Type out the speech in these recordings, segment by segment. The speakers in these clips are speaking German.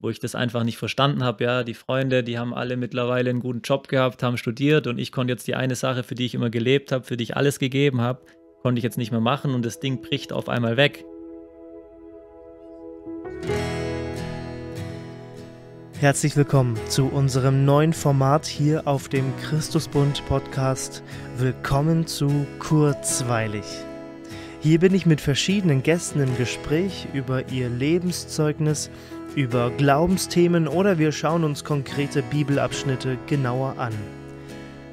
wo ich das einfach nicht verstanden habe. Ja, die Freunde, die haben alle mittlerweile einen guten Job gehabt, haben studiert und ich konnte jetzt die eine Sache, für die ich immer gelebt habe, für die ich alles gegeben habe, konnte ich jetzt nicht mehr machen und das Ding bricht auf einmal weg. Herzlich willkommen zu unserem neuen Format hier auf dem Christusbund Podcast. Willkommen zu Kurzweilig. Hier bin ich mit verschiedenen Gästen im Gespräch über ihr Lebenszeugnis über Glaubensthemen oder wir schauen uns konkrete Bibelabschnitte genauer an.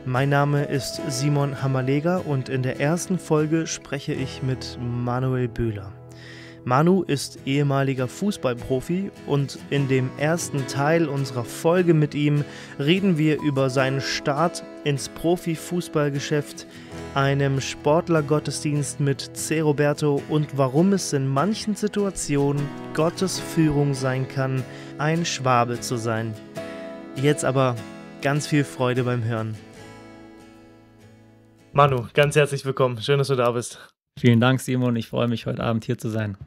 Mein Name ist Simon Hammerleger und in der ersten Folge spreche ich mit Manuel Bühler. Manu ist ehemaliger Fußballprofi und in dem ersten Teil unserer Folge mit ihm reden wir über seinen Start ins Profifußballgeschäft, einem Sportlergottesdienst mit C. Roberto und warum es in manchen Situationen Gottes Führung sein kann, ein Schwabe zu sein. Jetzt aber ganz viel Freude beim Hören. Manu, ganz herzlich willkommen. Schön, dass du da bist. Vielen Dank, Simon. Ich freue mich, heute Abend hier zu sein.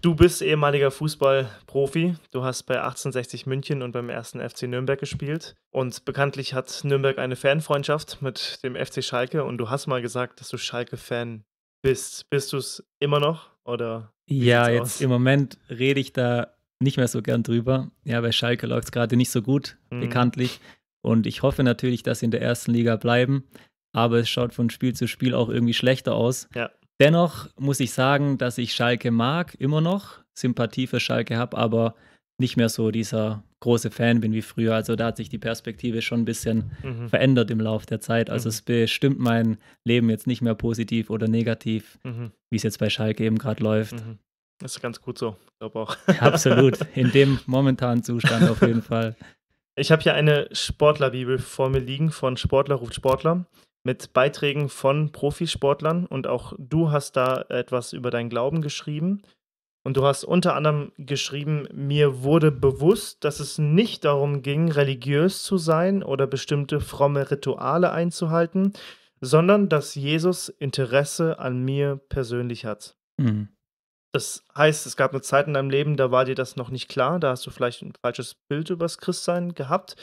Du bist ehemaliger Fußballprofi. Du hast bei 1860 München und beim ersten FC Nürnberg gespielt. Und bekanntlich hat Nürnberg eine Fanfreundschaft mit dem FC Schalke. Und du hast mal gesagt, dass du Schalke-Fan bist. Bist du es immer noch? Oder ja, jetzt aus? im Moment rede ich da nicht mehr so gern drüber. Ja, bei Schalke läuft es gerade nicht so gut, mhm. bekanntlich. Und ich hoffe natürlich, dass sie in der ersten Liga bleiben aber es schaut von Spiel zu Spiel auch irgendwie schlechter aus. Ja. Dennoch muss ich sagen, dass ich Schalke mag, immer noch Sympathie für Schalke habe, aber nicht mehr so dieser große Fan bin wie früher. Also da hat sich die Perspektive schon ein bisschen mhm. verändert im Laufe der Zeit. Also mhm. es bestimmt mein Leben jetzt nicht mehr positiv oder negativ, mhm. wie es jetzt bei Schalke eben gerade läuft. Mhm. Das ist ganz gut so, glaube auch. Absolut. In dem momentanen Zustand auf jeden Fall. Ich habe hier eine Sportlerbibel vor mir liegen von Sportler ruft Sportler mit Beiträgen von Profisportlern und auch du hast da etwas über deinen Glauben geschrieben. Und du hast unter anderem geschrieben, mir wurde bewusst, dass es nicht darum ging, religiös zu sein oder bestimmte fromme Rituale einzuhalten, sondern dass Jesus Interesse an mir persönlich hat. Mhm. Das heißt, es gab eine Zeit in deinem Leben, da war dir das noch nicht klar, da hast du vielleicht ein falsches Bild über das Christsein gehabt.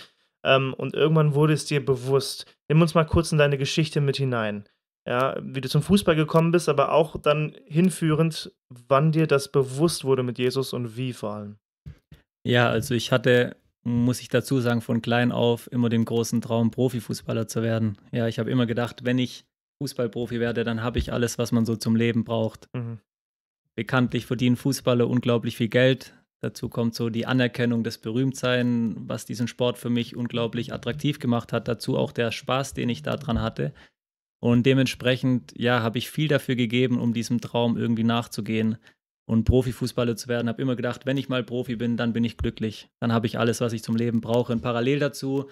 Ähm, und irgendwann wurde es dir bewusst. Nimm uns mal kurz in deine Geschichte mit hinein. Ja, wie du zum Fußball gekommen bist, aber auch dann hinführend, wann dir das bewusst wurde mit Jesus und wie vor allem. Ja, also ich hatte, muss ich dazu sagen, von klein auf immer den großen Traum, Profifußballer zu werden. Ja, ich habe immer gedacht, wenn ich Fußballprofi werde, dann habe ich alles, was man so zum Leben braucht. Mhm. Bekanntlich verdienen Fußballer unglaublich viel Geld. Dazu kommt so die Anerkennung des Berühmtsein, was diesen Sport für mich unglaublich attraktiv gemacht hat. Dazu auch der Spaß, den ich daran hatte. Und dementsprechend, ja, habe ich viel dafür gegeben, um diesem Traum irgendwie nachzugehen und Profifußballer zu werden. Habe immer gedacht, wenn ich mal Profi bin, dann bin ich glücklich. Dann habe ich alles, was ich zum Leben brauche. Und parallel dazu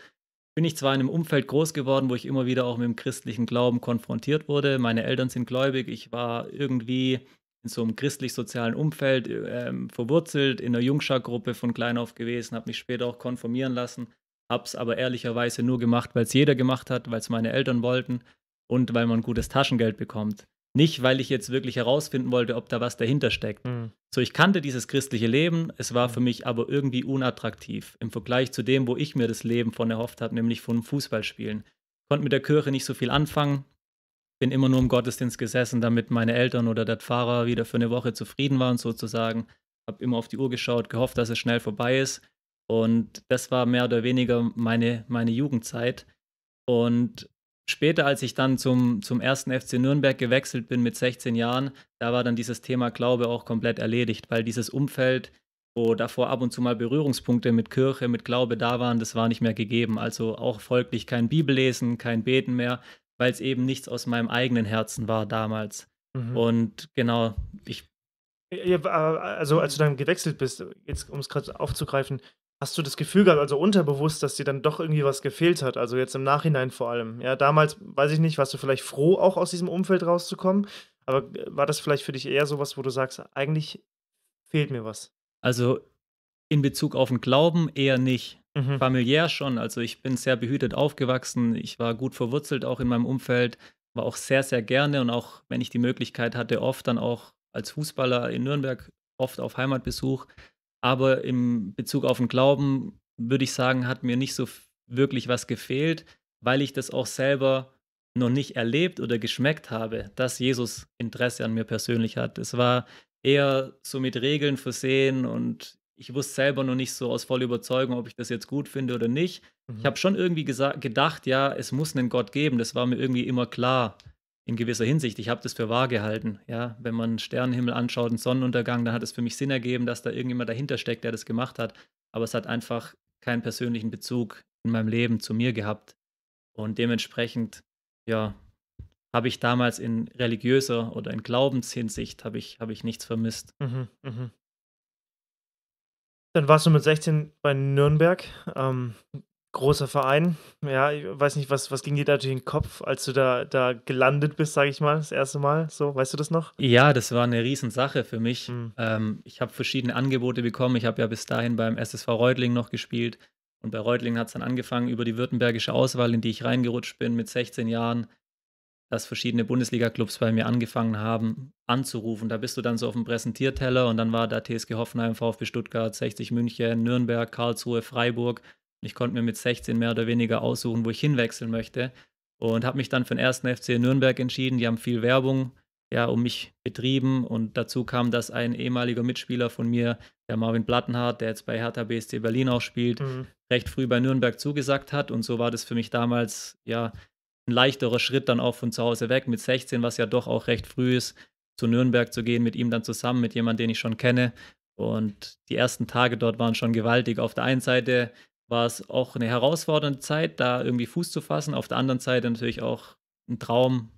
bin ich zwar in einem Umfeld groß geworden, wo ich immer wieder auch mit dem christlichen Glauben konfrontiert wurde. Meine Eltern sind gläubig. Ich war irgendwie in so einem christlich-sozialen Umfeld ähm, verwurzelt, in einer Jungschar-Gruppe von klein auf gewesen, habe mich später auch konformieren lassen, habe es aber ehrlicherweise nur gemacht, weil es jeder gemacht hat, weil es meine Eltern wollten und weil man gutes Taschengeld bekommt. Nicht, weil ich jetzt wirklich herausfinden wollte, ob da was dahinter steckt. Mhm. So, ich kannte dieses christliche Leben, es war hm. für mich aber irgendwie unattraktiv im Vergleich zu dem, wo ich mir das Leben von erhofft habe, nämlich von Fußballspielen. Konnte mit der Kirche nicht so viel anfangen, bin immer nur im Gottesdienst gesessen, damit meine Eltern oder der Pfarrer wieder für eine Woche zufrieden waren, sozusagen. Habe immer auf die Uhr geschaut, gehofft, dass es schnell vorbei ist. Und das war mehr oder weniger meine, meine Jugendzeit. Und später, als ich dann zum, zum ersten FC Nürnberg gewechselt bin mit 16 Jahren, da war dann dieses Thema Glaube auch komplett erledigt, weil dieses Umfeld, wo davor ab und zu mal Berührungspunkte mit Kirche, mit Glaube da waren, das war nicht mehr gegeben. Also auch folglich kein Bibellesen, kein Beten mehr, weil es eben nichts aus meinem eigenen Herzen war damals. Mhm. Und genau, ich. Äh, also, als du dann gewechselt bist, jetzt um es gerade aufzugreifen, hast du das Gefühl gehabt, also unterbewusst, dass dir dann doch irgendwie was gefehlt hat, also jetzt im Nachhinein vor allem. Ja, damals, weiß ich nicht, warst du vielleicht froh, auch aus diesem Umfeld rauszukommen, aber äh, war das vielleicht für dich eher sowas, wo du sagst, eigentlich fehlt mir was? Also in Bezug auf den Glauben eher nicht. Mhm. Familiär schon. Also ich bin sehr behütet aufgewachsen. Ich war gut verwurzelt auch in meinem Umfeld, war auch sehr, sehr gerne und auch, wenn ich die Möglichkeit hatte, oft dann auch als Fußballer in Nürnberg, oft auf Heimatbesuch. Aber im Bezug auf den Glauben, würde ich sagen, hat mir nicht so wirklich was gefehlt, weil ich das auch selber noch nicht erlebt oder geschmeckt habe, dass Jesus Interesse an mir persönlich hat. Es war eher so mit Regeln versehen und ich wusste selber noch nicht so aus voller Überzeugung, ob ich das jetzt gut finde oder nicht. Mhm. Ich habe schon irgendwie gedacht, ja, es muss einen Gott geben. Das war mir irgendwie immer klar in gewisser Hinsicht. Ich habe das für wahr gehalten. Ja, wenn man Sternenhimmel anschaut einen Sonnenuntergang, dann hat es für mich Sinn ergeben, dass da irgendjemand dahinter steckt, der das gemacht hat. Aber es hat einfach keinen persönlichen Bezug in meinem Leben zu mir gehabt. Und dementsprechend, ja, habe ich damals in religiöser oder in Glaubenshinsicht habe ich, habe ich nichts vermisst. Mhm, mh. Dann warst du mit 16 bei Nürnberg. Ähm, großer Verein. Ja, ich weiß nicht, was, was ging dir da durch den Kopf, als du da, da gelandet bist, sage ich mal, das erste Mal. So, weißt du das noch? Ja, das war eine Riesensache für mich. Mhm. Ähm, ich habe verschiedene Angebote bekommen. Ich habe ja bis dahin beim SSV Reutling noch gespielt. Und bei Reutlingen hat es dann angefangen über die württembergische Auswahl, in die ich reingerutscht bin mit 16 Jahren dass verschiedene Bundesliga-Clubs bei mir angefangen haben anzurufen. Da bist du dann so auf dem Präsentierteller und dann war da TSG Hoffenheim, VfB Stuttgart, 60 München, Nürnberg, Karlsruhe, Freiburg. Und ich konnte mir mit 16 mehr oder weniger aussuchen, wo ich hinwechseln möchte und habe mich dann für den ersten FC Nürnberg entschieden. Die haben viel Werbung ja, um mich betrieben und dazu kam, dass ein ehemaliger Mitspieler von mir, der Marvin Plattenhardt, der jetzt bei Hertha BSC Berlin auch spielt, mhm. recht früh bei Nürnberg zugesagt hat und so war das für mich damals ja ein leichterer Schritt dann auch von zu Hause weg mit 16, was ja doch auch recht früh ist, zu Nürnberg zu gehen, mit ihm dann zusammen, mit jemandem, den ich schon kenne. Und die ersten Tage dort waren schon gewaltig. Auf der einen Seite war es auch eine herausfordernde Zeit, da irgendwie Fuß zu fassen. Auf der anderen Seite natürlich auch ein Traum,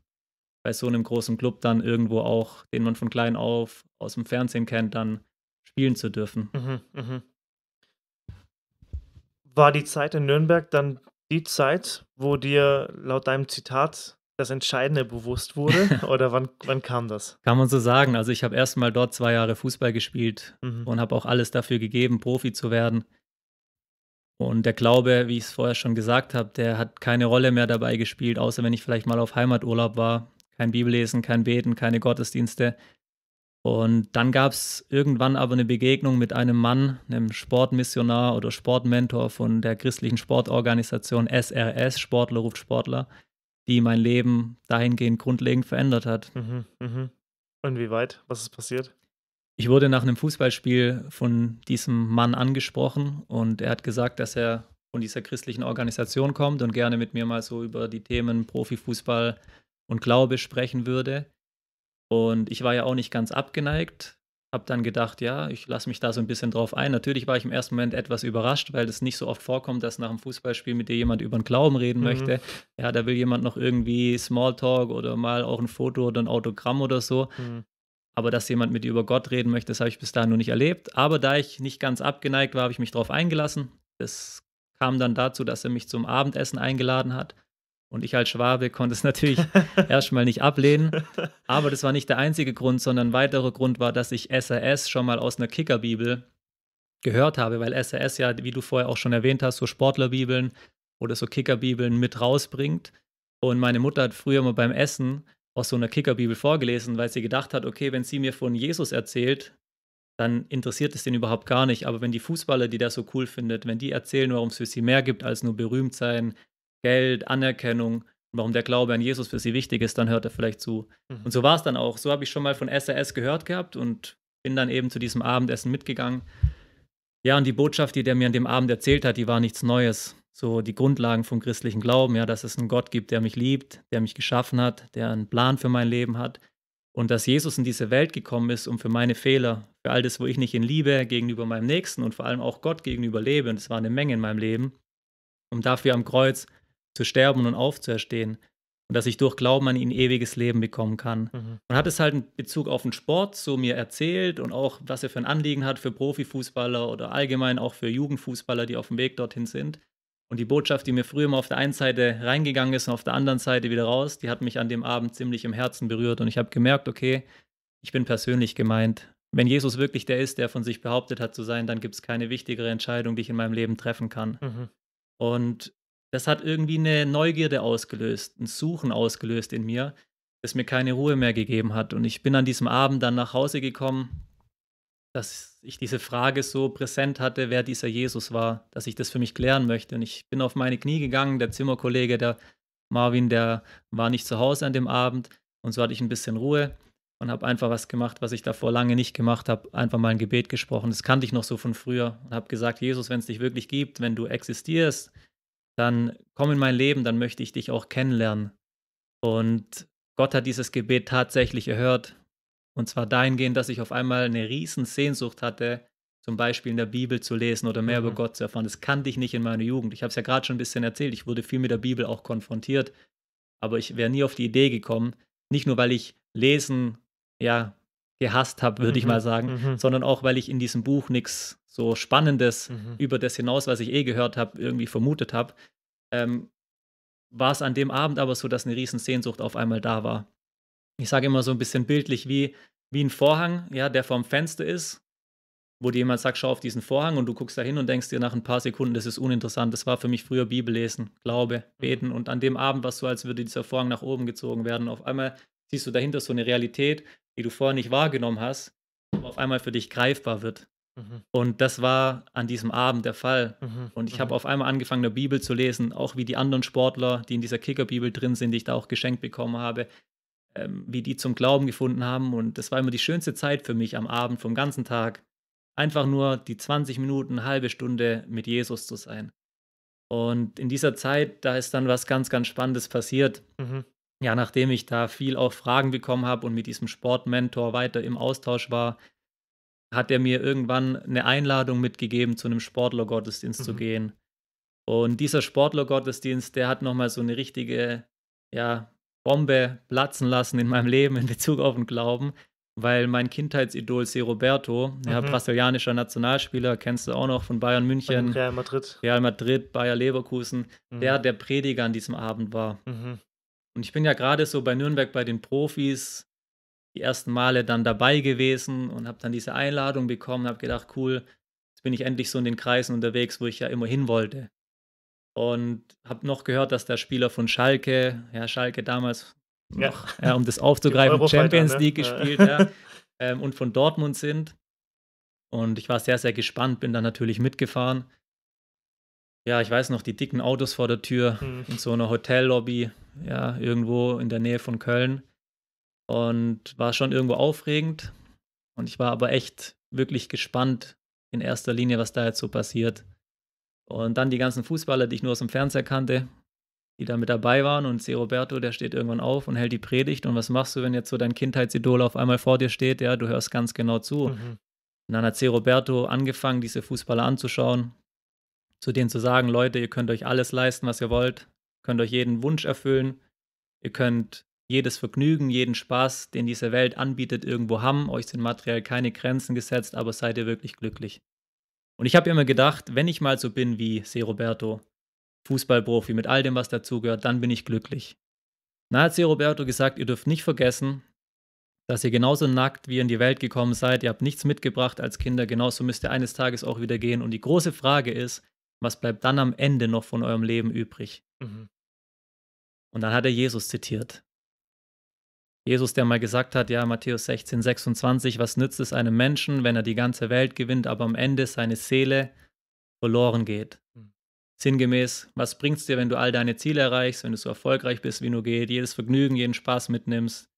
bei so einem großen Club dann irgendwo auch, den man von klein auf aus dem Fernsehen kennt, dann spielen zu dürfen. Mhm, mh. War die Zeit in Nürnberg dann die Zeit, wo dir laut deinem Zitat das Entscheidende bewusst wurde? Oder wann, wann kam das? Kann man so sagen. Also ich habe erstmal dort zwei Jahre Fußball gespielt mhm. und habe auch alles dafür gegeben, Profi zu werden. Und der Glaube, wie ich es vorher schon gesagt habe, der hat keine Rolle mehr dabei gespielt, außer wenn ich vielleicht mal auf Heimaturlaub war. Kein Bibellesen, kein Beten, keine Gottesdienste. Und dann gab es irgendwann aber eine Begegnung mit einem Mann, einem Sportmissionar oder Sportmentor von der christlichen Sportorganisation SRS, Sportler ruft Sportler, die mein Leben dahingehend grundlegend verändert hat. Mhm, mh. Inwieweit? Was ist passiert? Ich wurde nach einem Fußballspiel von diesem Mann angesprochen und er hat gesagt, dass er von dieser christlichen Organisation kommt und gerne mit mir mal so über die Themen Profifußball und Glaube sprechen würde. Und ich war ja auch nicht ganz abgeneigt. Hab dann gedacht, ja, ich lasse mich da so ein bisschen drauf ein. Natürlich war ich im ersten Moment etwas überrascht, weil es nicht so oft vorkommt, dass nach einem Fußballspiel mit dir jemand über den Glauben reden mhm. möchte. Ja, da will jemand noch irgendwie Smalltalk oder mal auch ein Foto oder ein Autogramm oder so. Mhm. Aber dass jemand mit dir über Gott reden möchte, das habe ich bis dahin noch nicht erlebt. Aber da ich nicht ganz abgeneigt war, habe ich mich drauf eingelassen. Das kam dann dazu, dass er mich zum Abendessen eingeladen hat. Und ich als Schwabe konnte es natürlich erstmal nicht ablehnen. Aber das war nicht der einzige Grund, sondern ein weiterer Grund war, dass ich SRS schon mal aus einer Kickerbibel gehört habe, weil SRS ja, wie du vorher auch schon erwähnt hast, so Sportlerbibeln oder so Kickerbibeln mit rausbringt. Und meine Mutter hat früher mal beim Essen aus so einer Kickerbibel vorgelesen, weil sie gedacht hat, okay, wenn sie mir von Jesus erzählt, dann interessiert es den überhaupt gar nicht. Aber wenn die Fußballer, die das so cool findet, wenn die erzählen, warum es für sie mehr gibt als nur berühmt sein, Geld, Anerkennung, warum der Glaube an Jesus für sie wichtig ist, dann hört er vielleicht zu. Mhm. Und so mhm. war es dann auch. So habe ich schon mal von SRS gehört gehabt und bin dann eben zu diesem Abendessen mitgegangen. Ja, und die Botschaft, die der mir an dem Abend erzählt hat, die war nichts Neues. So die Grundlagen vom christlichen Glauben, ja, dass es einen Gott gibt, der mich liebt, der mich geschaffen hat, der einen Plan für mein Leben hat. Und dass Jesus in diese Welt gekommen ist, um für meine Fehler, für all das, wo ich nicht in Liebe gegenüber meinem Nächsten und vor allem auch Gott gegenüber lebe, und es war eine Menge in meinem Leben, um dafür am Kreuz zu sterben und aufzuerstehen. Und dass ich durch Glauben an ihn ewiges Leben bekommen kann. Mhm. Und hat es halt in Bezug auf den Sport so mir erzählt und auch, was er für ein Anliegen hat für Profifußballer oder allgemein auch für Jugendfußballer, die auf dem Weg dorthin sind. Und die Botschaft, die mir früher mal auf der einen Seite reingegangen ist und auf der anderen Seite wieder raus, die hat mich an dem Abend ziemlich im Herzen berührt. Und ich habe gemerkt, okay, ich bin persönlich gemeint. Wenn Jesus wirklich der ist, der von sich behauptet hat zu sein, dann gibt es keine wichtigere Entscheidung, die ich in meinem Leben treffen kann. Mhm. Und das hat irgendwie eine Neugierde ausgelöst, ein Suchen ausgelöst in mir, das mir keine Ruhe mehr gegeben hat. Und ich bin an diesem Abend dann nach Hause gekommen, dass ich diese Frage so präsent hatte, wer dieser Jesus war, dass ich das für mich klären möchte. Und ich bin auf meine Knie gegangen, der Zimmerkollege, der Marvin, der war nicht zu Hause an dem Abend. Und so hatte ich ein bisschen Ruhe und habe einfach was gemacht, was ich davor lange nicht gemacht habe, einfach mal ein Gebet gesprochen. Das kannte ich noch so von früher und habe gesagt, Jesus, wenn es dich wirklich gibt, wenn du existierst, dann komm in mein Leben, dann möchte ich dich auch kennenlernen. Und Gott hat dieses Gebet tatsächlich erhört. Und zwar dahingehend, dass ich auf einmal eine riesen Sehnsucht hatte, zum Beispiel in der Bibel zu lesen oder mehr mhm. über Gott zu erfahren. Das kannte ich nicht in meiner Jugend. Ich habe es ja gerade schon ein bisschen erzählt. Ich wurde viel mit der Bibel auch konfrontiert. Aber ich wäre nie auf die Idee gekommen, nicht nur weil ich lesen ja gehasst habe, würde mhm. ich mal sagen, mhm. sondern auch, weil ich in diesem Buch nichts so Spannendes mhm. über das hinaus, was ich eh gehört habe, irgendwie vermutet habe. Ähm, war es an dem Abend aber so, dass eine riesen Sehnsucht auf einmal da war. Ich sage immer so ein bisschen bildlich wie, wie ein Vorhang, ja, der vorm Fenster ist, wo dir jemand sagt, schau auf diesen Vorhang und du guckst da hin und denkst dir nach ein paar Sekunden, das ist uninteressant. Das war für mich früher Bibellesen, Glaube, mhm. Beten. Und an dem Abend war es so, als würde dieser Vorhang nach oben gezogen werden. Auf einmal siehst du dahinter so eine Realität die du vorher nicht wahrgenommen hast, auf einmal für dich greifbar wird. Mhm. Und das war an diesem Abend der Fall. Mhm. Und ich mhm. habe auf einmal angefangen, der Bibel zu lesen, auch wie die anderen Sportler, die in dieser Kickerbibel drin sind, die ich da auch geschenkt bekommen habe, ähm, wie die zum Glauben gefunden haben. Und das war immer die schönste Zeit für mich am Abend, vom ganzen Tag. Einfach nur die 20 Minuten, halbe Stunde mit Jesus zu sein. Und in dieser Zeit, da ist dann was ganz, ganz Spannendes passiert. Mhm ja, nachdem ich da viel auf Fragen bekommen habe und mit diesem Sportmentor weiter im Austausch war, hat er mir irgendwann eine Einladung mitgegeben, zu einem Sportlergottesdienst mhm. zu gehen. Und dieser Sportlergottesdienst, der hat nochmal so eine richtige ja, Bombe platzen lassen in meinem Leben in Bezug auf den Glauben, weil mein Kindheitsidol C. Roberto, mhm. ja, brasilianischer Nationalspieler, kennst du auch noch von Bayern München, Real Madrid, Real Madrid Bayer Leverkusen, mhm. der der Prediger an diesem Abend war. Mhm. Und ich bin ja gerade so bei Nürnberg bei den Profis die ersten Male dann dabei gewesen und habe dann diese Einladung bekommen, habe gedacht, cool, jetzt bin ich endlich so in den Kreisen unterwegs, wo ich ja immer hin wollte. Und habe noch gehört, dass der Spieler von Schalke, ja, Schalke damals ja. noch, ja, um das aufzugreifen, Champions ne? League gespielt, ja. ähm, und von Dortmund sind. Und ich war sehr, sehr gespannt, bin dann natürlich mitgefahren ja, ich weiß noch, die dicken Autos vor der Tür mhm. in so einer Hotellobby, ja, irgendwo in der Nähe von Köln. Und war schon irgendwo aufregend. Und ich war aber echt wirklich gespannt in erster Linie, was da jetzt so passiert. Und dann die ganzen Fußballer, die ich nur aus dem Fernseher kannte, die da mit dabei waren. Und C. Roberto, der steht irgendwann auf und hält die Predigt. Und was machst du, wenn jetzt so dein Kindheitsidol auf einmal vor dir steht? Ja, du hörst ganz genau zu. Mhm. Und dann hat C. Roberto angefangen, diese Fußballer anzuschauen, zu denen zu sagen, Leute, ihr könnt euch alles leisten, was ihr wollt, könnt euch jeden Wunsch erfüllen, ihr könnt jedes Vergnügen, jeden Spaß, den diese Welt anbietet, irgendwo haben, euch sind materiell keine Grenzen gesetzt, aber seid ihr wirklich glücklich. Und ich habe immer gedacht, wenn ich mal so bin wie Se Roberto, Fußballprofi mit all dem, was dazugehört, dann bin ich glücklich. Na hat Se Roberto gesagt, ihr dürft nicht vergessen, dass ihr genauso nackt wie ihr in die Welt gekommen seid, ihr habt nichts mitgebracht als Kinder, genauso müsst ihr eines Tages auch wieder gehen. Und die große Frage ist, was bleibt dann am Ende noch von eurem Leben übrig? Mhm. Und dann hat er Jesus zitiert. Jesus, der mal gesagt hat, ja, Matthäus 16, 26, was nützt es einem Menschen, wenn er die ganze Welt gewinnt, aber am Ende seine Seele verloren geht? Mhm. Sinngemäß, was bringt es dir, wenn du all deine Ziele erreichst, wenn du so erfolgreich bist, wie nur geht, jedes Vergnügen, jeden Spaß mitnimmst,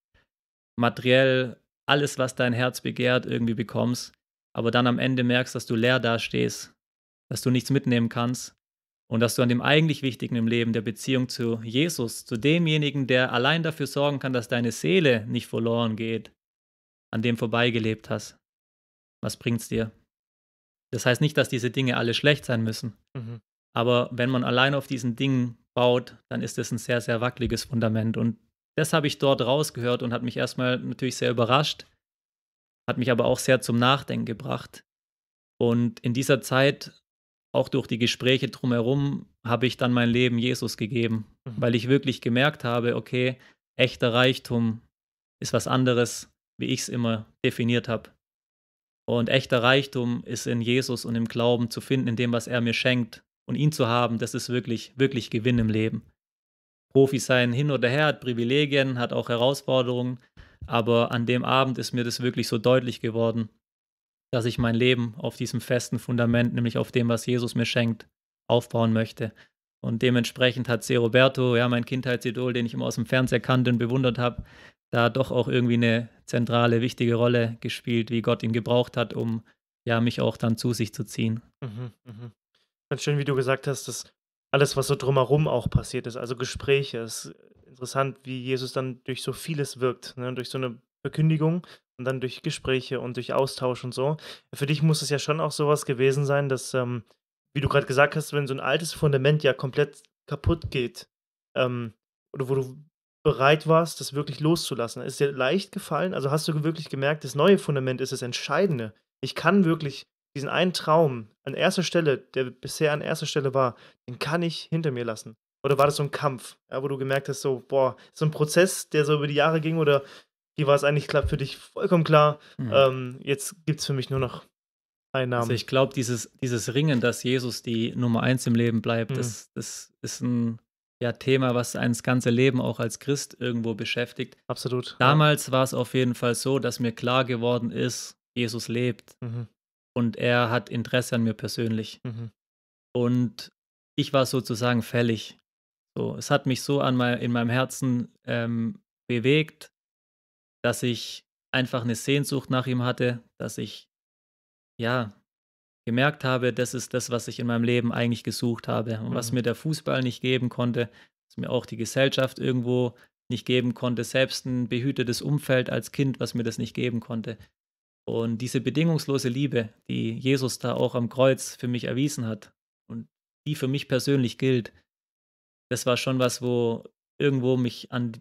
materiell alles, was dein Herz begehrt, irgendwie bekommst, aber dann am Ende merkst, dass du leer dastehst dass du nichts mitnehmen kannst und dass du an dem eigentlich Wichtigen im Leben, der Beziehung zu Jesus, zu demjenigen, der allein dafür sorgen kann, dass deine Seele nicht verloren geht, an dem vorbeigelebt hast. Was bringt's dir? Das heißt nicht, dass diese Dinge alle schlecht sein müssen. Mhm. Aber wenn man allein auf diesen Dingen baut, dann ist es ein sehr, sehr wackeliges Fundament. Und das habe ich dort rausgehört und hat mich erstmal natürlich sehr überrascht, hat mich aber auch sehr zum Nachdenken gebracht. Und in dieser Zeit auch durch die Gespräche drumherum habe ich dann mein Leben Jesus gegeben, mhm. weil ich wirklich gemerkt habe, okay, echter Reichtum ist was anderes, wie ich es immer definiert habe. Und echter Reichtum ist in Jesus und im Glauben zu finden, in dem, was er mir schenkt. Und ihn zu haben, das ist wirklich, wirklich Gewinn im Leben. Profi sein hin oder her hat Privilegien, hat auch Herausforderungen, aber an dem Abend ist mir das wirklich so deutlich geworden, dass ich mein Leben auf diesem festen Fundament, nämlich auf dem, was Jesus mir schenkt, aufbauen möchte. Und dementsprechend hat C. Roberto, ja, mein Kindheitsidol, den ich immer aus dem Fernseher kannte und bewundert habe, da doch auch irgendwie eine zentrale, wichtige Rolle gespielt, wie Gott ihn gebraucht hat, um ja mich auch dann zu sich zu ziehen. Mhm, mh. Ganz schön, wie du gesagt hast, dass alles, was so drumherum auch passiert ist, also Gespräche, ist interessant, wie Jesus dann durch so vieles wirkt, ne? durch so eine Verkündigung, und dann durch Gespräche und durch Austausch und so. Für dich muss es ja schon auch sowas gewesen sein, dass, ähm, wie du gerade gesagt hast, wenn so ein altes Fundament ja komplett kaputt geht, ähm, oder wo du bereit warst, das wirklich loszulassen. Ist dir leicht gefallen? Also hast du wirklich gemerkt, das neue Fundament ist das Entscheidende. Ich kann wirklich diesen einen Traum an erster Stelle, der bisher an erster Stelle war, den kann ich hinter mir lassen. Oder war das so ein Kampf, ja, wo du gemerkt hast, so, boah, so ein Prozess, der so über die Jahre ging, oder hier war es eigentlich klar, für dich vollkommen klar. Mhm. Ähm, jetzt gibt es für mich nur noch Einnahmen. Also ich glaube, dieses, dieses Ringen, dass Jesus die Nummer eins im Leben bleibt, mhm. das, das ist ein ja, Thema, was einen das ganze Leben auch als Christ irgendwo beschäftigt. Absolut. Damals ja. war es auf jeden Fall so, dass mir klar geworden ist, Jesus lebt mhm. und er hat Interesse an mir persönlich. Mhm. Und ich war sozusagen fällig. So, es hat mich so an mein, in meinem Herzen ähm, bewegt, dass ich einfach eine Sehnsucht nach ihm hatte, dass ich ja gemerkt habe, das ist das, was ich in meinem Leben eigentlich gesucht habe und mhm. was mir der Fußball nicht geben konnte, was mir auch die Gesellschaft irgendwo nicht geben konnte, selbst ein behütetes Umfeld als Kind, was mir das nicht geben konnte. Und diese bedingungslose Liebe, die Jesus da auch am Kreuz für mich erwiesen hat und die für mich persönlich gilt, das war schon was, wo irgendwo mich an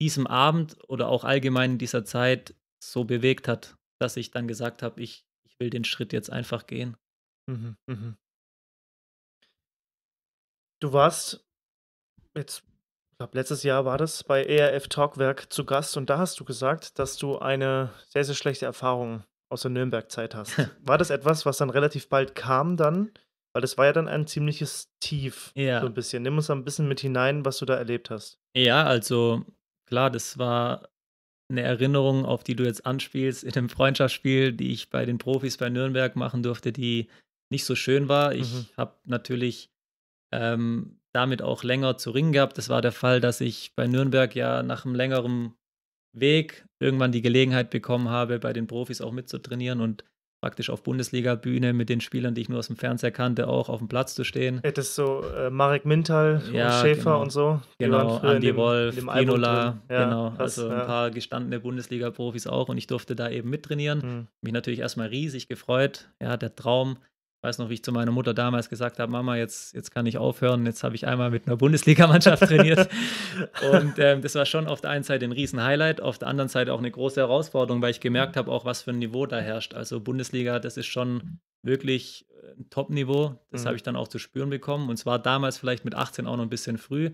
diesem Abend oder auch allgemein in dieser Zeit so bewegt hat, dass ich dann gesagt habe, ich, ich will den Schritt jetzt einfach gehen. Mhm, mh. Du warst jetzt, ich glaube, letztes Jahr war das bei ERF Talkwerk zu Gast und da hast du gesagt, dass du eine sehr, sehr schlechte Erfahrung aus der Nürnberg-Zeit hast. War das etwas, was dann relativ bald kam dann? Weil das war ja dann ein ziemliches Tief, ja. so ein bisschen. Nimm uns ein bisschen mit hinein, was du da erlebt hast. Ja, also Klar, das war eine Erinnerung, auf die du jetzt anspielst, in einem Freundschaftsspiel, die ich bei den Profis bei Nürnberg machen durfte, die nicht so schön war. Ich mhm. habe natürlich ähm, damit auch länger zu ringen gehabt. Das war der Fall, dass ich bei Nürnberg ja nach einem längeren Weg irgendwann die Gelegenheit bekommen habe, bei den Profis auch mitzutrainieren und praktisch auf Bundesliga-Bühne mit den Spielern, die ich nur aus dem Fernseher kannte, auch auf dem Platz zu stehen. Hättest so äh, Marek Mintal ja, Schäfer genau. und so. Genau, Andy Wolf, Inola, ja, genau. Krass, also ja. ein paar gestandene Bundesliga-Profis auch und ich durfte da eben mittrainieren. Mhm. Mich natürlich erstmal riesig gefreut. Ja, der Traum, weiß noch, wie ich zu meiner Mutter damals gesagt habe, Mama, jetzt, jetzt kann ich aufhören, jetzt habe ich einmal mit einer Bundesligamannschaft trainiert. und ähm, das war schon auf der einen Seite ein Riesenhighlight, auf der anderen Seite auch eine große Herausforderung, weil ich gemerkt habe, auch was für ein Niveau da herrscht. Also Bundesliga, das ist schon wirklich äh, ein Top-Niveau. Das mhm. habe ich dann auch zu spüren bekommen. Und zwar damals vielleicht mit 18 auch noch ein bisschen früh.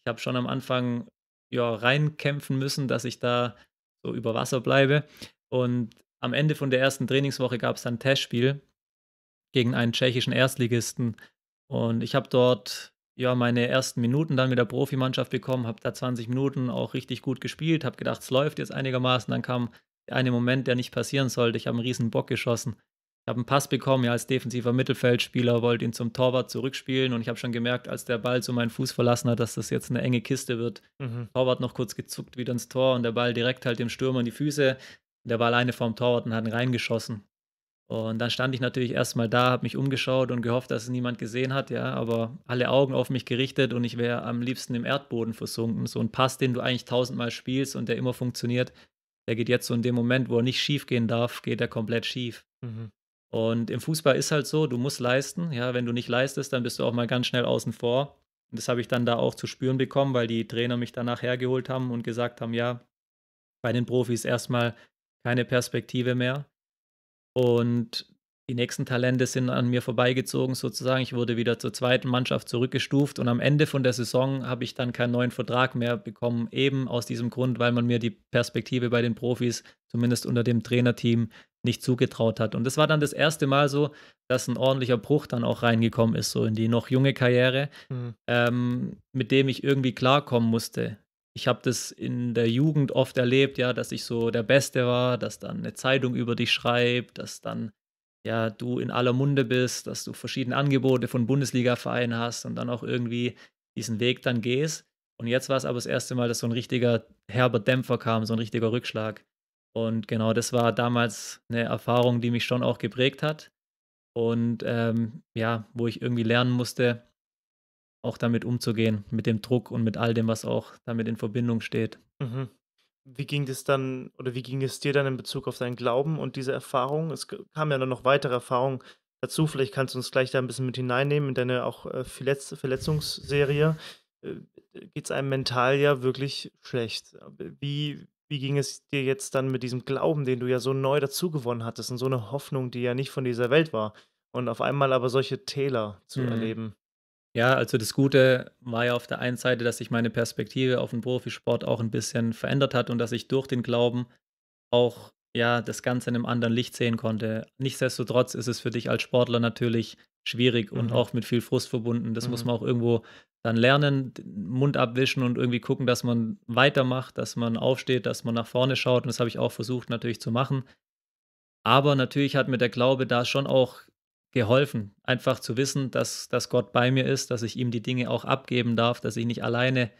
Ich habe schon am Anfang ja, reinkämpfen müssen, dass ich da so über Wasser bleibe. Und am Ende von der ersten Trainingswoche gab es dann ein Testspiel gegen einen tschechischen Erstligisten. Und ich habe dort ja meine ersten Minuten dann mit der Profimannschaft bekommen, habe da 20 Minuten auch richtig gut gespielt, habe gedacht, es läuft jetzt einigermaßen. Dann kam der eine Moment, der nicht passieren sollte. Ich habe einen riesen Bock geschossen. Ich habe einen Pass bekommen, ja, als defensiver Mittelfeldspieler, wollte ihn zum Torwart zurückspielen und ich habe schon gemerkt, als der Ball so meinen Fuß verlassen hat, dass das jetzt eine enge Kiste wird. Mhm. Torwart noch kurz gezuckt wieder ins Tor und der Ball direkt halt dem Stürmer in die Füße. Der war alleine vorm Torwart und hat ihn reingeschossen. Und dann stand ich natürlich erstmal da, habe mich umgeschaut und gehofft, dass es niemand gesehen hat, ja, aber alle Augen auf mich gerichtet und ich wäre am liebsten im Erdboden versunken. So ein Pass, den du eigentlich tausendmal spielst und der immer funktioniert, der geht jetzt so in dem Moment, wo er nicht schief gehen darf, geht er komplett schief. Mhm. Und im Fußball ist halt so, du musst leisten, ja, wenn du nicht leistest, dann bist du auch mal ganz schnell außen vor. Und das habe ich dann da auch zu spüren bekommen, weil die Trainer mich danach hergeholt haben und gesagt haben, ja, bei den Profis erstmal keine Perspektive mehr und die nächsten Talente sind an mir vorbeigezogen sozusagen. Ich wurde wieder zur zweiten Mannschaft zurückgestuft und am Ende von der Saison habe ich dann keinen neuen Vertrag mehr bekommen, eben aus diesem Grund, weil man mir die Perspektive bei den Profis, zumindest unter dem Trainerteam, nicht zugetraut hat. Und das war dann das erste Mal so, dass ein ordentlicher Bruch dann auch reingekommen ist, so in die noch junge Karriere, mhm. ähm, mit dem ich irgendwie klarkommen musste ich habe das in der Jugend oft erlebt, ja, dass ich so der Beste war, dass dann eine Zeitung über dich schreibt, dass dann ja du in aller Munde bist, dass du verschiedene Angebote von Bundesliga-Vereinen hast und dann auch irgendwie diesen Weg dann gehst. Und jetzt war es aber das erste Mal, dass so ein richtiger herber Dämpfer kam, so ein richtiger Rückschlag. Und genau das war damals eine Erfahrung, die mich schon auch geprägt hat. Und ähm, ja, wo ich irgendwie lernen musste, auch damit umzugehen, mit dem Druck und mit all dem, was auch damit in Verbindung steht. Mhm. Wie ging das dann oder wie ging es dir dann in Bezug auf deinen Glauben und diese Erfahrung? Es kam ja dann noch weitere Erfahrungen dazu. Vielleicht kannst du uns gleich da ein bisschen mit hineinnehmen in deine auch äh, Verletz Verletzungsserie. Äh, Geht es einem mental ja wirklich schlecht. Äh, wie, wie ging es dir jetzt dann mit diesem Glauben, den du ja so neu dazugewonnen hattest und so eine Hoffnung, die ja nicht von dieser Welt war und auf einmal aber solche Täler zu mhm. erleben? Ja, also das Gute war ja auf der einen Seite, dass sich meine Perspektive auf den Profisport auch ein bisschen verändert hat und dass ich durch den Glauben auch ja das Ganze in einem anderen Licht sehen konnte. Nichtsdestotrotz ist es für dich als Sportler natürlich schwierig und mhm. auch mit viel Frust verbunden. Das mhm. muss man auch irgendwo dann lernen, Mund abwischen und irgendwie gucken, dass man weitermacht, dass man aufsteht, dass man nach vorne schaut. Und das habe ich auch versucht natürlich zu machen. Aber natürlich hat mir der Glaube da schon auch geholfen, einfach zu wissen, dass, dass Gott bei mir ist, dass ich ihm die Dinge auch abgeben darf, dass ich nicht alleine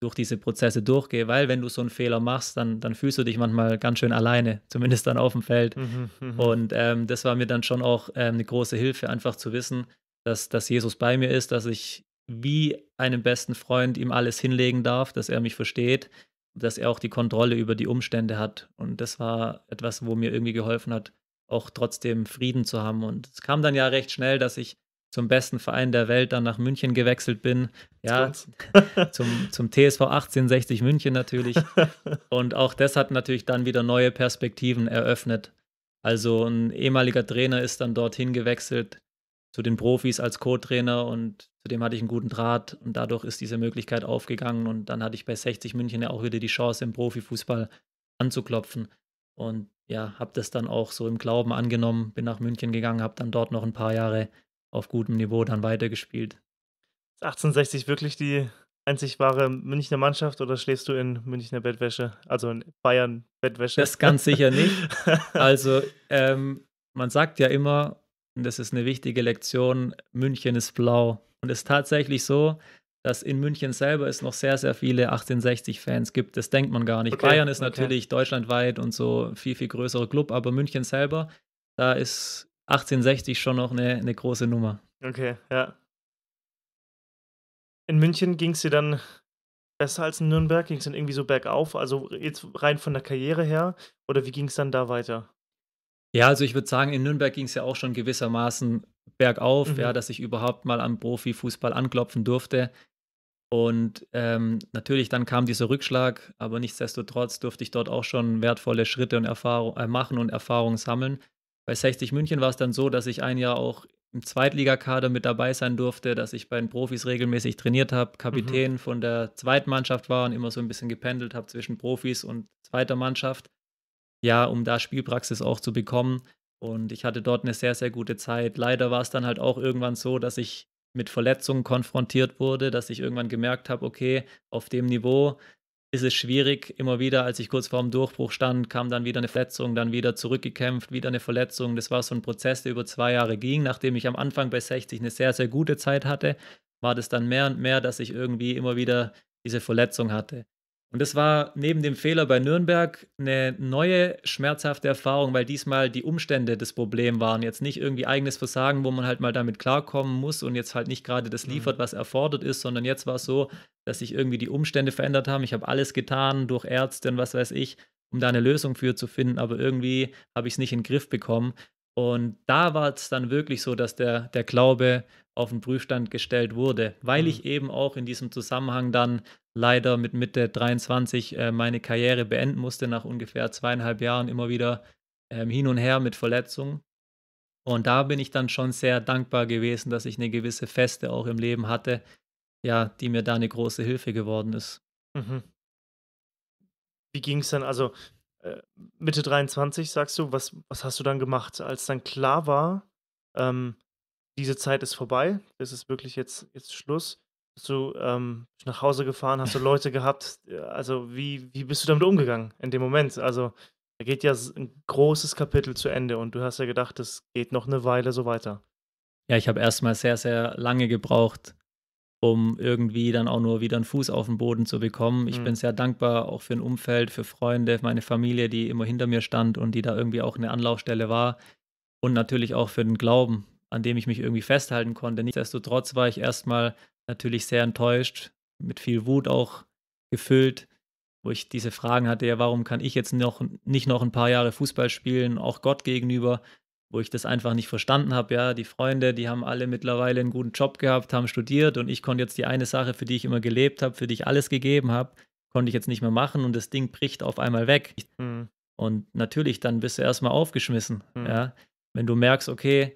durch diese Prozesse durchgehe, weil wenn du so einen Fehler machst, dann, dann fühlst du dich manchmal ganz schön alleine, zumindest dann auf dem Feld. Mhm, mhm, Und ähm, das war mir dann schon auch ähm, eine große Hilfe, einfach zu wissen, dass, dass Jesus bei mir ist, dass ich wie einem besten Freund ihm alles hinlegen darf, dass er mich versteht, dass er auch die Kontrolle über die Umstände hat. Und das war etwas, wo mir irgendwie geholfen hat, auch trotzdem Frieden zu haben. Und es kam dann ja recht schnell, dass ich zum besten Verein der Welt dann nach München gewechselt bin. Ja, zum, zum TSV 1860 München natürlich. Und auch das hat natürlich dann wieder neue Perspektiven eröffnet. Also ein ehemaliger Trainer ist dann dorthin gewechselt zu den Profis als Co-Trainer und zu dem hatte ich einen guten Draht und dadurch ist diese Möglichkeit aufgegangen und dann hatte ich bei 60 München ja auch wieder die Chance im Profifußball anzuklopfen. Und ja, habe das dann auch so im Glauben angenommen, bin nach München gegangen, habe dann dort noch ein paar Jahre auf gutem Niveau dann weitergespielt. Ist 1860 wirklich die einzig wahre Münchner Mannschaft oder schläfst du in Münchner Bettwäsche, also in Bayern Bettwäsche? Das ganz sicher nicht. Also ähm, man sagt ja immer, und das ist eine wichtige Lektion, München ist blau. Und es ist tatsächlich so, dass in München selber es noch sehr, sehr viele 1860-Fans gibt. Das denkt man gar nicht. Okay, Bayern ist okay. natürlich deutschlandweit und so viel, viel größerer Club, aber München selber, da ist 1860 schon noch eine, eine große Nummer. Okay, ja. In München ging es dir dann besser als in Nürnberg? Ging es dann irgendwie so bergauf? Also jetzt rein von der Karriere her? Oder wie ging es dann da weiter? Ja, also ich würde sagen, in Nürnberg ging es ja auch schon gewissermaßen bergauf, mhm. ja, dass ich überhaupt mal am Profifußball anklopfen durfte. Und ähm, natürlich dann kam dieser Rückschlag, aber nichtsdestotrotz durfte ich dort auch schon wertvolle Schritte und Erfahrung, äh, machen und Erfahrungen sammeln. Bei 60 München war es dann so, dass ich ein Jahr auch im Zweitligakader mit dabei sein durfte, dass ich bei den Profis regelmäßig trainiert habe, mhm. Kapitän mhm. von der Zweitmannschaft war und immer so ein bisschen gependelt habe zwischen Profis und zweiter Mannschaft. Ja, um da Spielpraxis auch zu bekommen. Und ich hatte dort eine sehr, sehr gute Zeit. Leider war es dann halt auch irgendwann so, dass ich mit Verletzungen konfrontiert wurde, dass ich irgendwann gemerkt habe, okay, auf dem Niveau ist es schwierig, immer wieder, als ich kurz vor dem Durchbruch stand, kam dann wieder eine Verletzung, dann wieder zurückgekämpft, wieder eine Verletzung. Das war so ein Prozess, der über zwei Jahre ging. Nachdem ich am Anfang bei 60 eine sehr, sehr gute Zeit hatte, war das dann mehr und mehr, dass ich irgendwie immer wieder diese Verletzung hatte. Und das war neben dem Fehler bei Nürnberg eine neue schmerzhafte Erfahrung, weil diesmal die Umstände das Problem waren. Jetzt nicht irgendwie eigenes Versagen, wo man halt mal damit klarkommen muss und jetzt halt nicht gerade das mhm. liefert, was erfordert ist, sondern jetzt war es so, dass sich irgendwie die Umstände verändert haben. Ich habe alles getan durch Ärzte und was weiß ich, um da eine Lösung für zu finden, aber irgendwie habe ich es nicht in den Griff bekommen. Und da war es dann wirklich so, dass der, der Glaube auf den Prüfstand gestellt wurde, weil mhm. ich eben auch in diesem Zusammenhang dann leider mit Mitte 23 äh, meine Karriere beenden musste, nach ungefähr zweieinhalb Jahren immer wieder ähm, hin und her mit Verletzungen. Und da bin ich dann schon sehr dankbar gewesen, dass ich eine gewisse Feste auch im Leben hatte, ja, die mir da eine große Hilfe geworden ist. Mhm. Wie ging es dann? Also äh, Mitte 23 sagst du, was, was hast du dann gemacht, als dann klar war, ähm, diese Zeit ist vorbei, es ist wirklich jetzt, jetzt Schluss. Bist du ähm, nach Hause gefahren, hast du Leute gehabt? Also, wie, wie bist du damit umgegangen in dem Moment? Also, da geht ja ein großes Kapitel zu Ende und du hast ja gedacht, es geht noch eine Weile so weiter. Ja, ich habe erstmal sehr, sehr lange gebraucht, um irgendwie dann auch nur wieder einen Fuß auf den Boden zu bekommen. Ich mhm. bin sehr dankbar auch für ein Umfeld, für Freunde, meine Familie, die immer hinter mir stand und die da irgendwie auch eine Anlaufstelle war. Und natürlich auch für den Glauben, an dem ich mich irgendwie festhalten konnte. Nichtsdestotrotz war ich erstmal natürlich sehr enttäuscht, mit viel Wut auch gefüllt, wo ich diese Fragen hatte, ja, warum kann ich jetzt noch nicht noch ein paar Jahre Fußball spielen, auch Gott gegenüber, wo ich das einfach nicht verstanden habe, ja, die Freunde, die haben alle mittlerweile einen guten Job gehabt, haben studiert und ich konnte jetzt die eine Sache, für die ich immer gelebt habe, für die ich alles gegeben habe, konnte ich jetzt nicht mehr machen und das Ding bricht auf einmal weg. Mhm. Und natürlich, dann bist du erstmal aufgeschmissen, mhm. ja. Wenn du merkst, okay,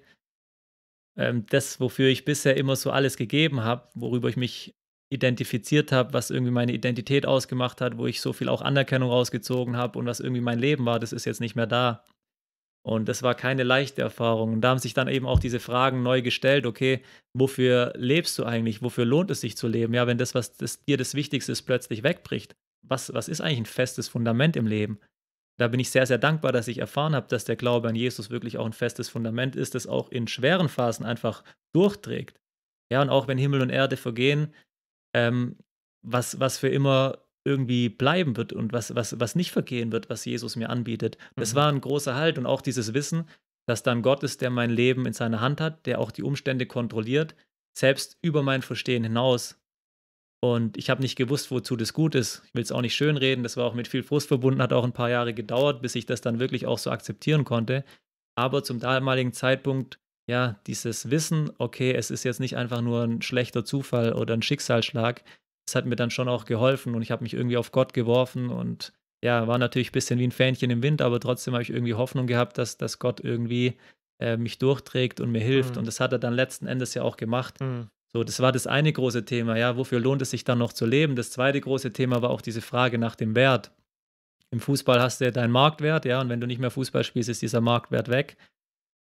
ähm, das, wofür ich bisher immer so alles gegeben habe, worüber ich mich identifiziert habe, was irgendwie meine Identität ausgemacht hat, wo ich so viel auch Anerkennung rausgezogen habe und was irgendwie mein Leben war, das ist jetzt nicht mehr da. Und das war keine leichte Erfahrung. Und da haben sich dann eben auch diese Fragen neu gestellt, okay, wofür lebst du eigentlich? Wofür lohnt es sich zu leben? Ja, wenn das, was das, dir das Wichtigste ist, plötzlich wegbricht. Was, was ist eigentlich ein festes Fundament im Leben? da bin ich sehr, sehr dankbar, dass ich erfahren habe, dass der Glaube an Jesus wirklich auch ein festes Fundament ist, das auch in schweren Phasen einfach durchträgt. Ja, und auch wenn Himmel und Erde vergehen, ähm, was, was für immer irgendwie bleiben wird und was, was, was nicht vergehen wird, was Jesus mir anbietet. Das mhm. war ein großer Halt und auch dieses Wissen, dass dann Gott ist, der mein Leben in seiner Hand hat, der auch die Umstände kontrolliert, selbst über mein Verstehen hinaus. Und ich habe nicht gewusst, wozu das gut ist. Ich will es auch nicht schönreden. Das war auch mit viel Frust verbunden, hat auch ein paar Jahre gedauert, bis ich das dann wirklich auch so akzeptieren konnte. Aber zum damaligen Zeitpunkt, ja, dieses Wissen, okay, es ist jetzt nicht einfach nur ein schlechter Zufall oder ein Schicksalsschlag, das hat mir dann schon auch geholfen und ich habe mich irgendwie auf Gott geworfen und ja, war natürlich ein bisschen wie ein Fähnchen im Wind, aber trotzdem habe ich irgendwie Hoffnung gehabt, dass, dass Gott irgendwie äh, mich durchträgt und mir hilft. Mhm. Und das hat er dann letzten Endes ja auch gemacht. Mhm. So, das war das eine große Thema, ja, wofür lohnt es sich dann noch zu leben? Das zweite große Thema war auch diese Frage nach dem Wert. Im Fußball hast du ja deinen Marktwert, ja, und wenn du nicht mehr Fußball spielst, ist dieser Marktwert weg.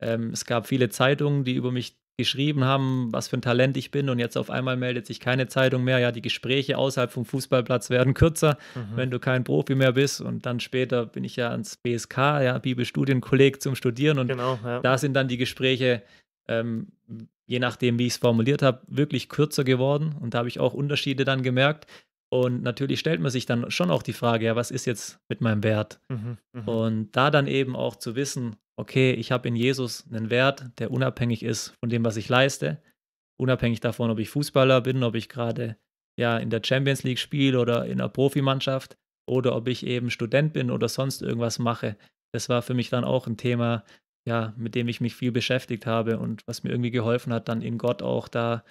Ähm, es gab viele Zeitungen, die über mich geschrieben haben, was für ein Talent ich bin und jetzt auf einmal meldet sich keine Zeitung mehr. Ja, die Gespräche außerhalb vom Fußballplatz werden kürzer, mhm. wenn du kein Profi mehr bist und dann später bin ich ja ans BSK, ja, Bibelstudienkolleg zum Studieren und genau, ja. da sind dann die Gespräche, ähm, je nachdem, wie ich es formuliert habe, wirklich kürzer geworden. Und da habe ich auch Unterschiede dann gemerkt. Und natürlich stellt man sich dann schon auch die Frage, ja, was ist jetzt mit meinem Wert? Mhm, mhm, Und da dann eben auch zu wissen, okay, ich habe in Jesus einen Wert, der unabhängig ist von dem, was ich leiste, unabhängig davon, ob ich Fußballer bin, ob ich gerade ja in der Champions League spiele oder in einer Profimannschaft oder ob ich eben Student bin oder sonst irgendwas mache. Das war für mich dann auch ein Thema, ja, mit dem ich mich viel beschäftigt habe und was mir irgendwie geholfen hat, dann in Gott auch da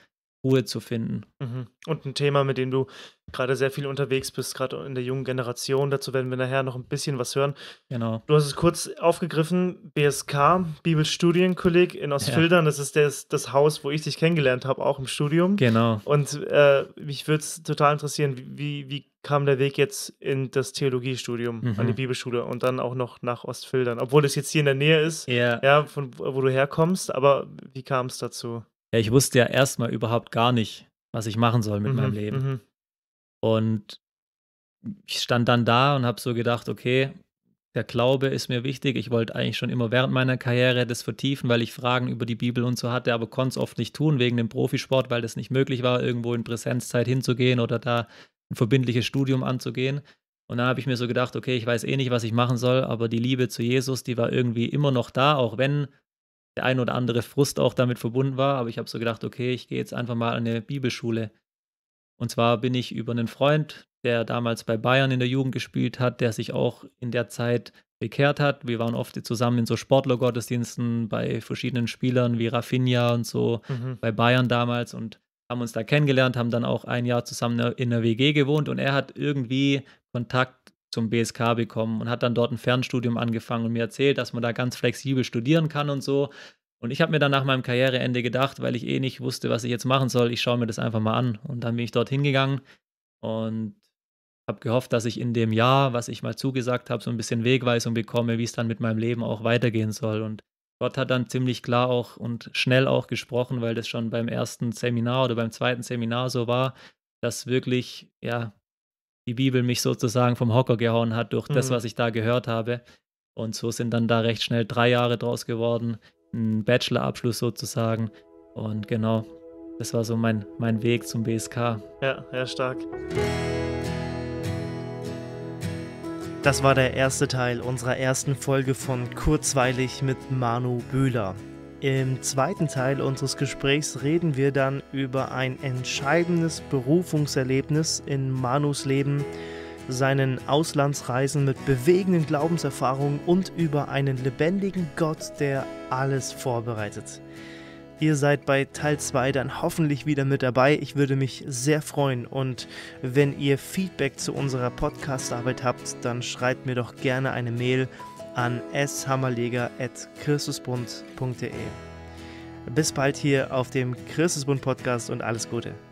Ruhe zu finden. Mhm. Und ein Thema, mit dem du gerade sehr viel unterwegs bist, gerade in der jungen Generation. Dazu werden wir nachher noch ein bisschen was hören. Genau. Du hast es kurz aufgegriffen, BSK, Bibelstudienkolleg in Ostfildern. Ja. Das ist das, das, Haus, wo ich dich kennengelernt habe, auch im Studium. Genau. Und äh, mich würde es total interessieren, wie, wie kam der Weg jetzt in das Theologiestudium mhm. an die mhm. Bibelschule und dann auch noch nach Ostfildern, obwohl es jetzt hier in der Nähe ist, yeah. ja, von wo du herkommst, aber wie kam es dazu? Ja, ich wusste ja erstmal überhaupt gar nicht, was ich machen soll mit mhm. meinem Leben. Mhm. Und ich stand dann da und habe so gedacht, okay, der Glaube ist mir wichtig. Ich wollte eigentlich schon immer während meiner Karriere das vertiefen, weil ich Fragen über die Bibel und so hatte, aber konnte es oft nicht tun wegen dem Profisport, weil es nicht möglich war, irgendwo in Präsenzzeit hinzugehen oder da ein verbindliches Studium anzugehen. Und dann habe ich mir so gedacht, okay, ich weiß eh nicht, was ich machen soll, aber die Liebe zu Jesus, die war irgendwie immer noch da, auch wenn der ein oder andere Frust auch damit verbunden war. Aber ich habe so gedacht, okay, ich gehe jetzt einfach mal an eine Bibelschule. Und zwar bin ich über einen Freund, der damals bei Bayern in der Jugend gespielt hat, der sich auch in der Zeit bekehrt hat. Wir waren oft zusammen in so Sportlergottesdiensten bei verschiedenen Spielern wie Rafinha und so, mhm. bei Bayern damals. Und haben uns da kennengelernt, haben dann auch ein Jahr zusammen in der WG gewohnt und er hat irgendwie Kontakt zum BSK bekommen und hat dann dort ein Fernstudium angefangen und mir erzählt, dass man da ganz flexibel studieren kann und so. Und ich habe mir dann nach meinem Karriereende gedacht, weil ich eh nicht wusste, was ich jetzt machen soll, ich schaue mir das einfach mal an. Und dann bin ich dort hingegangen und habe gehofft, dass ich in dem Jahr, was ich mal zugesagt habe, so ein bisschen Wegweisung bekomme, wie es dann mit meinem Leben auch weitergehen soll. Und Gott hat dann ziemlich klar auch und schnell auch gesprochen, weil das schon beim ersten Seminar oder beim zweiten Seminar so war, dass wirklich, ja, die Bibel mich sozusagen vom Hocker gehauen hat durch mhm. das, was ich da gehört habe. Und so sind dann da recht schnell drei Jahre draus geworden, ein Bachelorabschluss sozusagen. Und genau, das war so mein, mein Weg zum BSK. Ja, sehr stark. Das war der erste Teil unserer ersten Folge von Kurzweilig mit Manu Bühler. Im zweiten Teil unseres Gesprächs reden wir dann über ein entscheidendes Berufungserlebnis in Manus Leben, seinen Auslandsreisen mit bewegenden Glaubenserfahrungen und über einen lebendigen Gott, der alles vorbereitet. Ihr seid bei Teil 2 dann hoffentlich wieder mit dabei. Ich würde mich sehr freuen. Und wenn ihr Feedback zu unserer Podcast-Arbeit habt, dann schreibt mir doch gerne eine Mail an shammerleger.christusbund.de. Bis bald hier auf dem Christusbund Podcast und alles Gute.